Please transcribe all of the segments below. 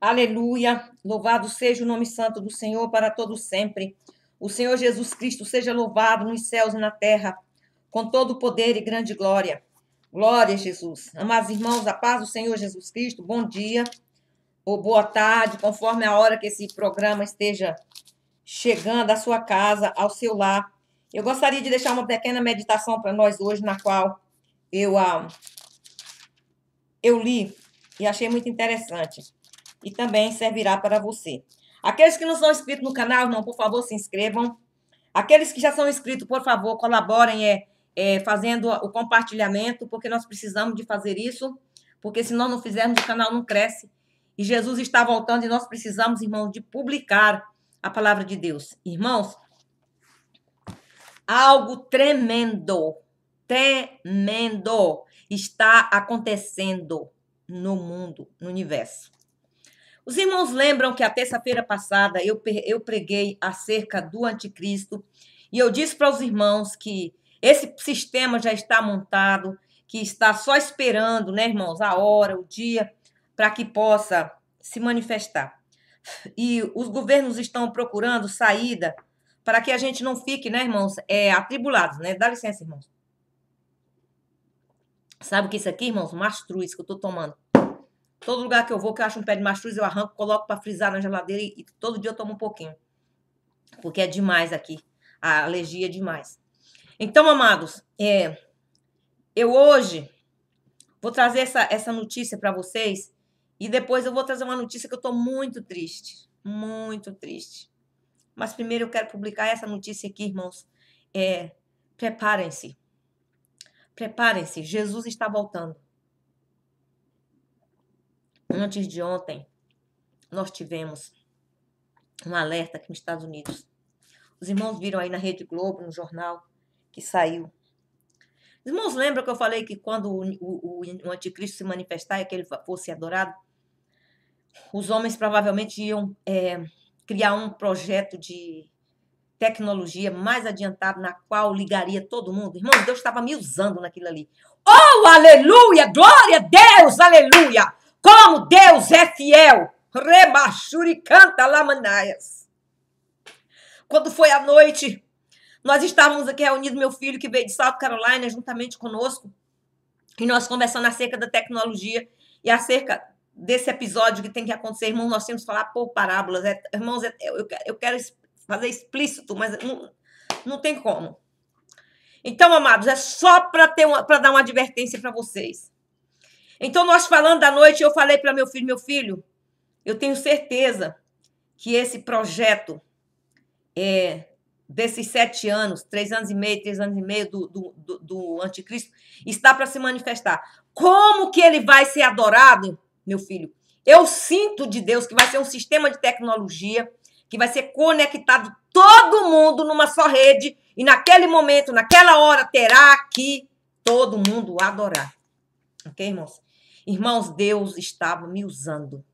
Aleluia! Louvado seja o nome santo do Senhor para todo sempre. O Senhor Jesus Cristo seja louvado nos céus e na terra, com todo o poder e grande glória. Glória, Jesus. Amados irmãos, a paz do Senhor Jesus Cristo, bom dia ou boa tarde, conforme a hora que esse programa esteja chegando à sua casa, ao seu lar. Eu gostaria de deixar uma pequena meditação para nós hoje, na qual eu, ah, eu li e achei muito interessante e também servirá para você. Aqueles que não são inscritos no canal, não, por favor, se inscrevam. Aqueles que já são inscritos, por favor, colaborem é, é, fazendo o compartilhamento, porque nós precisamos de fazer isso, porque se nós não fizermos, o canal não cresce. E Jesus está voltando e nós precisamos, irmãos, de publicar a palavra de Deus. Irmãos, algo tremendo, tremendo está acontecendo no mundo, no universo. Os irmãos lembram que a terça-feira passada eu, eu preguei acerca do anticristo e eu disse para os irmãos que esse sistema já está montado, que está só esperando, né, irmãos, a hora, o dia, para que possa se manifestar. E os governos estão procurando saída para que a gente não fique, né, irmãos, é, atribulados, né? Dá licença, irmãos. Sabe o que é isso aqui, irmãos? Mastruz que eu estou tomando. Todo lugar que eu vou, que eu acho um pé de mastruz, eu arranco, coloco para frisar na geladeira e, todo dia eu tomo um pouquinho. Porque é demais aqui. A alergia é demais. Então, amados, é, eu hoje vou trazer essa, essa notícia para vocês e depois eu vou trazer uma notícia que eu estou muito triste. Muito triste. Mas primeiro eu quero publicar essa notícia aqui, irmãos. É, Preparem-se. Preparem-se. Jesus está voltando. Antes de ontem, nós tivemos um alerta aqui nos Estados Unidos. Os irmãos viram aí na Rede Globo, no jornal que saiu. Os irmãos lembram que eu falei que quando o, o, o anticristo se manifestar e que ele fosse adorado, os homens provavelmente iam é, criar um projeto de tecnologia mais adiantado na qual ligaria todo mundo. Irmãos, Deus estava me usando naquilo ali. Oh, aleluia! Glória a Deus! Aleluia! Como Deus é fiel. Rebachuri canta lamanaias. Quando foi à noite, nós estávamos aqui reunidos, meu filho que veio de South Carolina, juntamente conosco, e nós conversando acerca da tecnologia e acerca desse episódio que tem que acontecer. Irmão, nós temos que falar por parábolas. É, irmãos, é, eu, eu quero fazer explícito, mas não, não tem como. Então, amados, é só para dar uma advertência para vocês. Então, nós falando da noite, eu falei para meu filho: meu filho, eu tenho certeza que esse projeto é, desses sete anos, três anos e meio, três anos e meio do, do, do, do anticristo, está para se manifestar. Como que ele vai ser adorado, meu filho? Eu sinto de Deus que vai ser um sistema de tecnologia que vai ser conectado todo mundo numa só rede e naquele momento, naquela hora, terá que todo mundo adorar. Ok, irmãos? Irmãos, Deus estava me usando.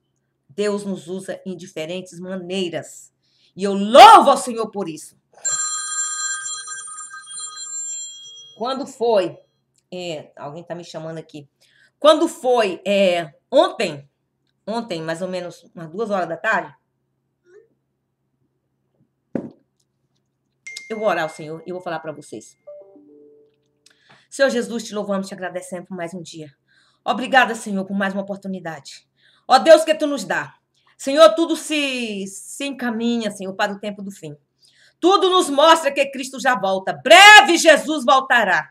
Deus nos usa em diferentes maneiras. E eu louvo ao Senhor por isso. Quando foi? É, alguém está me chamando aqui. Quando foi? É, ontem, ontem, mais ou menos umas duas horas da tarde, eu vou orar ao Senhor e vou falar para vocês. Senhor Jesus, te louvamos, te agradecemos por mais um dia. Obrigada, Senhor, por mais uma oportunidade. Ó Deus que tu nos dá. Senhor, tudo se, se encaminha, Senhor, para o tempo do fim. Tudo nos mostra que Cristo já volta. Breve Jesus voltará.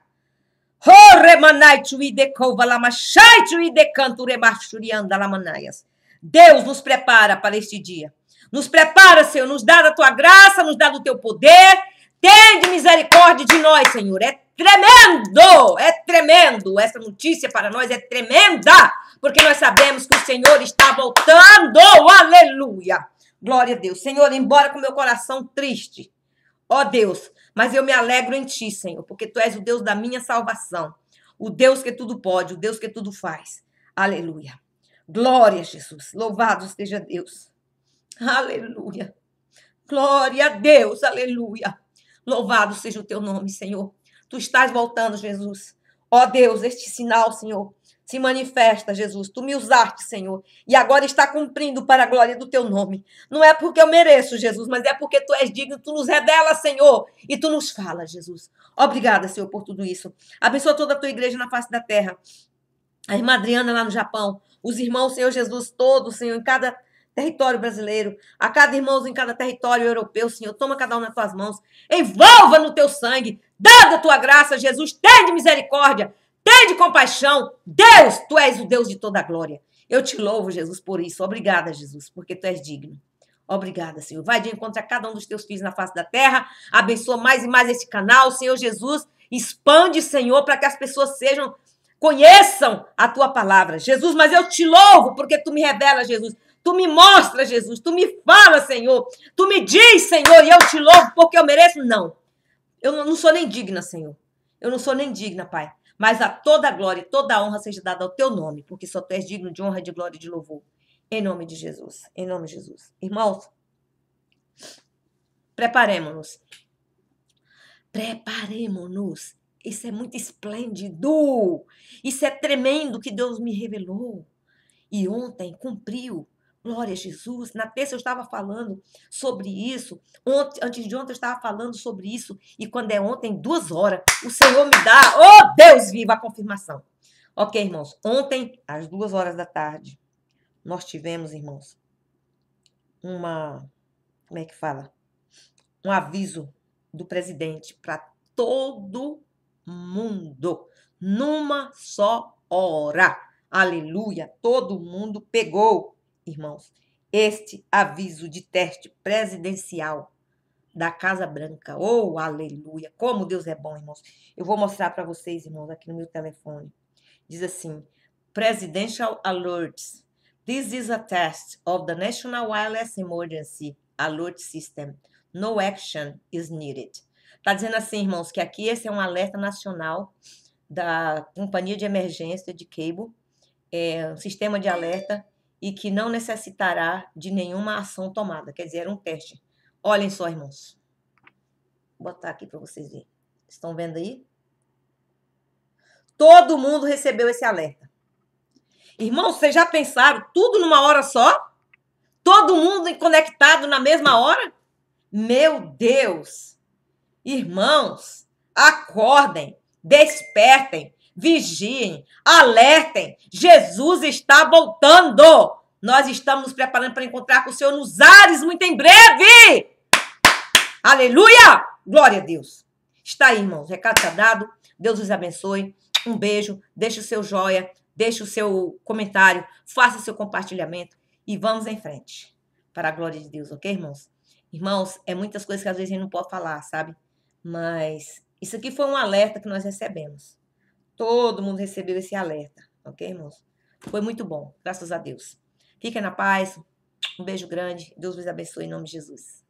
Deus nos prepara para este dia. Nos prepara, Senhor, nos dá da tua graça, nos dá do teu poder Tende misericórdia de nós, Senhor. É tremendo, é tremendo. Essa notícia para nós é tremenda, porque nós sabemos que o Senhor está voltando. Aleluia. Glória a Deus. Senhor, embora com meu coração triste, ó Deus, mas eu me alegro em ti, Senhor, porque tu és o Deus da minha salvação, o Deus que tudo pode, o Deus que tudo faz. Aleluia. Glória a Jesus. Louvado seja Deus. Aleluia. Glória a Deus. Aleluia. Louvado seja o teu nome, Senhor. Tu estás voltando, Jesus. Ó Deus, este sinal, Senhor, se manifesta, Jesus. Tu me usaste, Senhor, e agora está cumprindo para a glória do teu nome. Não é porque eu mereço, Jesus, mas é porque tu és digno, tu nos revelas, Senhor, e tu nos falas, Jesus. Obrigada, Senhor, por tudo isso. Abençoa toda a tua igreja na face da terra. A irmã Adriana lá no Japão, os irmãos, Senhor Jesus, todos, Senhor, em cada território brasileiro, a cada irmão em cada território europeu, Senhor, toma cada um nas tuas mãos, envolva no teu sangue, dada a tua graça, Jesus, tem de misericórdia, tem de compaixão, Deus, tu és o Deus de toda a glória. Eu te louvo, Jesus, por isso. Obrigada, Jesus, porque tu és digno. Obrigada, Senhor. Vai de encontro a cada um dos teus filhos na face da terra. Abençoa mais e mais este canal, Senhor Jesus. Expande, Senhor, para que as pessoas sejam conheçam a tua palavra, Jesus. Mas eu te louvo porque tu me revelas, Jesus, Tu me mostra, Jesus. Tu me fala, Senhor. Tu me diz, Senhor, e eu te louvo porque eu mereço. Não. Eu não sou nem digna, Senhor. Eu não sou nem digna, Pai. Mas a toda glória e toda honra seja dada ao teu nome, porque só tu és digno de honra, de glória e de louvor. Em nome de Jesus. Em nome de Jesus. Irmãos, preparemos-nos. Preparemos-nos. Isso é muito esplêndido. Isso é tremendo que Deus me revelou. E ontem cumpriu Glória a Jesus. Na terça eu estava falando sobre isso. Ontem, antes de ontem eu estava falando sobre isso. E quando é ontem, duas horas, o Senhor me dá. Oh, Deus viva a confirmação. Ok, irmãos. Ontem, às duas horas da tarde, nós tivemos, irmãos, uma. Como é que fala? Um aviso do presidente para todo mundo. Numa só hora. Aleluia. Todo mundo pegou irmãos, este aviso de teste presidencial da Casa Branca. Oh, aleluia! Como Deus é bom, irmãos. Eu vou mostrar para vocês, irmãos, aqui no meu telefone. Diz assim: Presidential Alerts. This is a test of the National Wireless Emergency Alert System. No action is needed. Tá dizendo assim, irmãos, que aqui esse é um alerta nacional da Companhia de Emergência de Cable, é um sistema de alerta e que não necessitará de nenhuma ação tomada. Quer dizer, era um teste. Olhem só, irmãos. Vou botar aqui para vocês verem. Estão vendo aí? Todo mundo recebeu esse alerta. Irmãos, vocês já pensaram tudo numa hora só? Todo mundo conectado na mesma hora? Meu Deus! Irmãos, acordem, despertem, vigiem, alertem. Jesus está voltando. Nós estamos nos preparando para encontrar com o Senhor nos ares muito em breve. Aleluia! Glória a Deus. Está aí, irmãos. O recado está dado. Deus os abençoe. Um beijo. Deixe o seu joia. Deixe o seu comentário. Faça o seu compartilhamento. E vamos em frente. Para a glória de Deus, ok, irmãos? Irmãos, é muitas coisas que às vezes a gente não pode falar, sabe? Mas isso aqui foi um alerta que nós recebemos. Todo mundo recebeu esse alerta, ok, irmãos? Foi muito bom, graças a Deus. Fiquem na paz. Um beijo grande. Deus vos abençoe em nome de Jesus.